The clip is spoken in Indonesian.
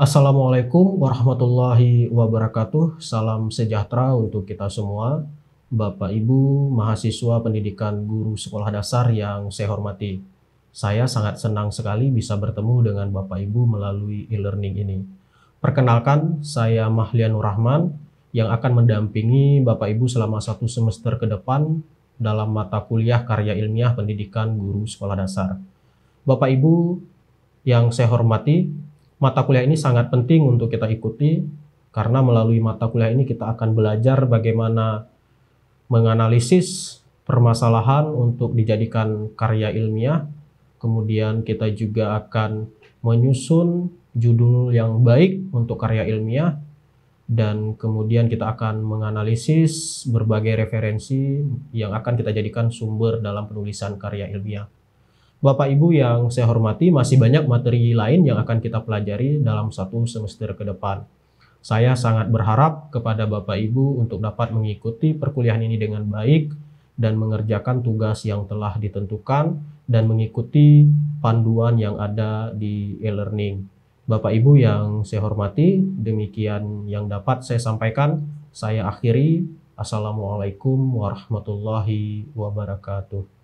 Assalamualaikum warahmatullahi wabarakatuh. Salam sejahtera untuk kita semua, Bapak Ibu, mahasiswa pendidikan guru sekolah dasar yang saya hormati. Saya sangat senang sekali bisa bertemu dengan Bapak Ibu melalui e-learning ini. Perkenalkan, saya Mahlianur Rahman yang akan mendampingi Bapak Ibu selama satu semester ke depan dalam mata kuliah karya ilmiah pendidikan guru sekolah dasar. Bapak Ibu yang saya hormati, mata kuliah ini sangat penting untuk kita ikuti karena melalui mata kuliah ini kita akan belajar bagaimana menganalisis permasalahan untuk dijadikan karya ilmiah. Kemudian kita juga akan menyusun judul yang baik untuk karya ilmiah dan kemudian kita akan menganalisis berbagai referensi yang akan kita jadikan sumber dalam penulisan karya ilmiah. Bapak Ibu yang saya hormati, masih banyak materi lain yang akan kita pelajari dalam satu semester ke depan. Saya sangat berharap kepada Bapak Ibu untuk dapat mengikuti perkuliahan ini dengan baik dan mengerjakan tugas yang telah ditentukan dan mengikuti panduan yang ada di e-learning. Bapak Ibu yang saya hormati, demikian yang dapat saya sampaikan. Saya akhiri. Assalamualaikum warahmatullahi wabarakatuh.